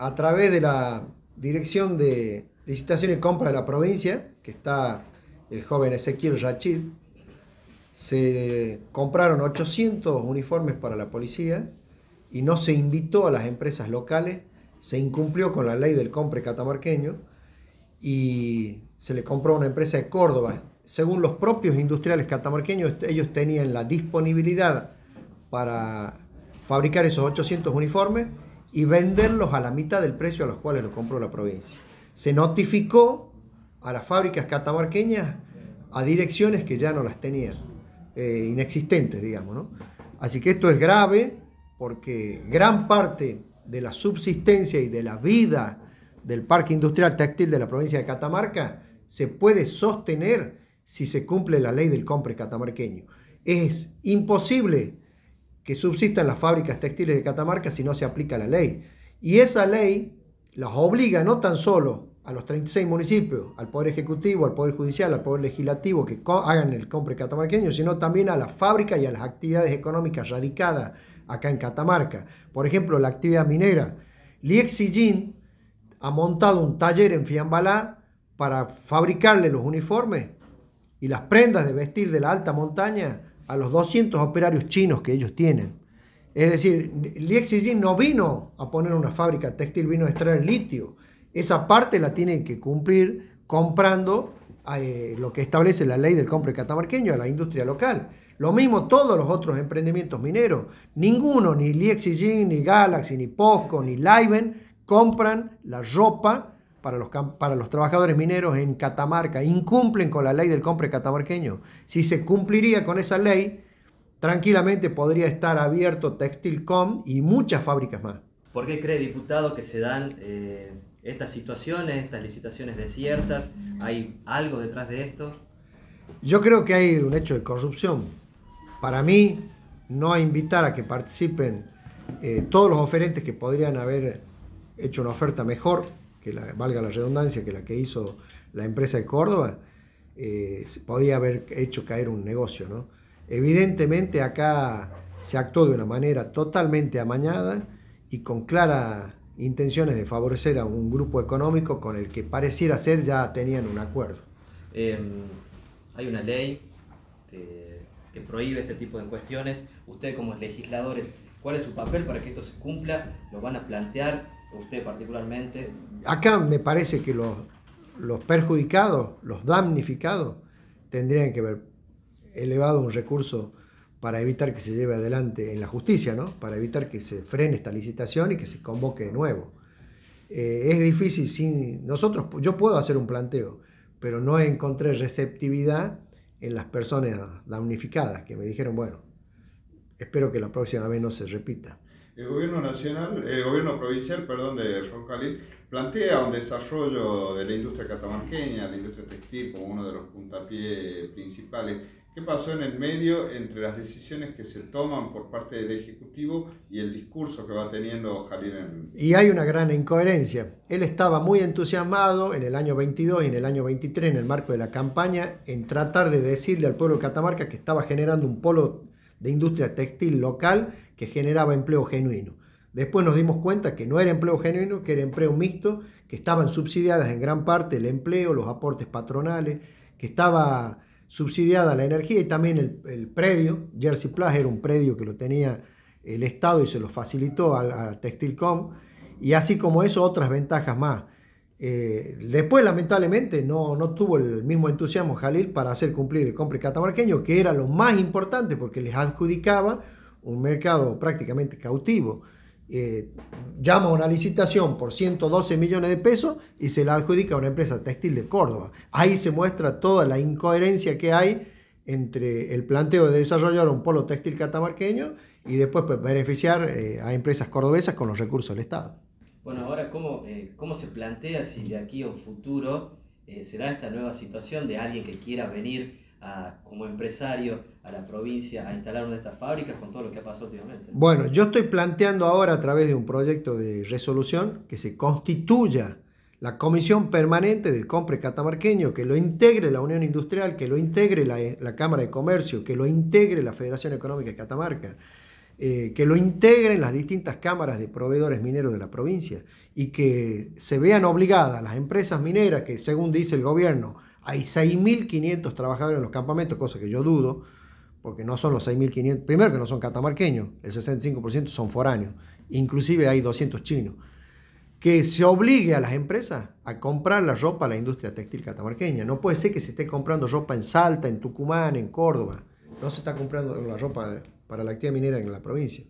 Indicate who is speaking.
Speaker 1: a través de la Dirección de Licitación y Compra de la provincia, que está el joven Ezequiel Rachid, se compraron 800 uniformes para la policía y no se invitó a las empresas locales, se incumplió con la ley del compre catamarqueño y se le compró a una empresa de Córdoba. Según los propios industriales catamarqueños, ellos tenían la disponibilidad para fabricar esos 800 uniformes y venderlos a la mitad del precio a los cuales los compró la provincia. Se notificó a las fábricas catamarqueñas a direcciones que ya no las tenían, eh, inexistentes, digamos. Así que esto es grave porque gran parte de la subsistencia y de la vida del Parque Industrial Táctil de la provincia de Catamarca se puede sostener si se cumple la ley del compre catamarqueño. Es imposible que subsistan las fábricas textiles de Catamarca si no se aplica la ley. Y esa ley las obliga no tan solo a los 36 municipios, al Poder Ejecutivo, al Poder Judicial, al Poder Legislativo, que hagan el compre catamarqueño, sino también a las fábricas y a las actividades económicas radicadas acá en Catamarca. Por ejemplo, la actividad minera. Jin ha montado un taller en Fiambalá para fabricarle los uniformes y las prendas de vestir de la alta montaña a los 200 operarios chinos que ellos tienen. Es decir, Li no vino a poner una fábrica textil, vino a extraer litio. Esa parte la tiene que cumplir comprando eh, lo que establece la ley del compre catamarqueño a la industria local. Lo mismo todos los otros emprendimientos mineros. Ninguno, ni Li ni Galaxy, ni Posco, ni Liven, compran la ropa para los, para los trabajadores mineros en Catamarca incumplen con la ley del compre catamarqueño. Si se cumpliría con esa ley, tranquilamente podría estar abierto Textilcom y muchas fábricas más.
Speaker 2: ¿Por qué cree, diputado, que se dan eh, estas situaciones, estas licitaciones desiertas? ¿Hay algo detrás de esto?
Speaker 1: Yo creo que hay un hecho de corrupción. Para mí, no invitar a que participen eh, todos los oferentes que podrían haber hecho una oferta mejor que valga la redundancia, que la que hizo la empresa de Córdoba, eh, podía haber hecho caer un negocio. Evidentemente acá se actuó de una manera totalmente amañada y con claras intenciones de favorecer a un grupo económico con el que pareciera ser ya tenían un acuerdo.
Speaker 2: Em, hay una ley que, que prohíbe este tipo de cuestiones. Ustedes como legisladores, ¿cuál es su papel para que esto se cumpla? ¿Lo van a plantear? usted particularmente?
Speaker 1: Acá me parece que los, perjudicados, los damnificados, tendrían que haber elevado un recurso para evitar que se lleve adelante en la justicia, para evitar que se frene esta licitación y que se convoque de nuevo. Eh, es difícil, sin nosotros, yo puedo hacer un planteo, pero no encontré receptividad en las personas damnificadas que me dijeron, bueno, espero que la próxima vez no se repita.
Speaker 2: El gobierno nacional, el gobierno provincial, perdón, de Jalil plantea un desarrollo de la industria catamarqueña, la industria textil, como uno de los puntapiés principales. ¿Qué pasó en el medio entre las decisiones que se toman por parte del Ejecutivo y el discurso que va teniendo Jalil?
Speaker 1: Y hay una gran incoherencia. Él estaba muy entusiasmado en el año 22 y en el año 23, en el marco de la campaña, en tratar de decirle al pueblo de Catamarca que estaba generando un polo de industria textil local que generaba empleo genuino. Después nos dimos cuenta que no era empleo genuino, que era empleo mixto, que estaban subsidiadas en gran parte el empleo, los aportes patronales, que estaba subsidiada la energía y también el, predio. Jersey Plus era un predio que lo tenía el Estado y se lo facilitó al a Textilcom. Y así como eso, otras ventajas más. Eh, después, lamentablemente, no, tuvo el mismo entusiasmo Jalil para hacer cumplir el compre catamarqueño, que era lo más importante porque les adjudicaba un mercado prácticamente cautivo. Eh, llama una licitación por 112 millones de pesos y se la adjudica a una empresa textil de Córdoba. Ahí se muestra toda la incoherencia que hay entre el planteo de desarrollar un polo textil catamarqueño y después pues, beneficiar eh, a empresas cordobesas con los recursos del Estado.
Speaker 2: Bueno, ahora, ¿cómo, eh, cómo se plantea si de aquí a un futuro será eh, se da esta nueva situación de alguien que quiera venir a, como empresario a la provincia a instalar una de estas fábricas con todo lo que ha pasado últimamente? Bueno, yo
Speaker 1: estoy planteando ahora a través de un proyecto de resolución que se constituya la comisión permanente del compre catamarqueño, que lo integre la Unión Industrial, que lo integre la, la Cámara de Comercio, que lo integre la Federación Económica de Catamarca eh, que lo integren las distintas cámaras de proveedores mineros de la provincia y que se vean obligadas las empresas mineras, que según dice el gobierno, hay 6.500 trabajadores en los campamentos, cosa que yo dudo, porque no son los 6.500, primero que no son catamarqueños, el 65% son foráneos, inclusive hay 200 chinos, que se obligue a las empresas a comprar la ropa a la industria textil catamarqueña. No puede ser que se esté comprando ropa en Salta, en Tucumán, en Córdoba. No se está comprando la ropa de para la actividad minera en la provincia.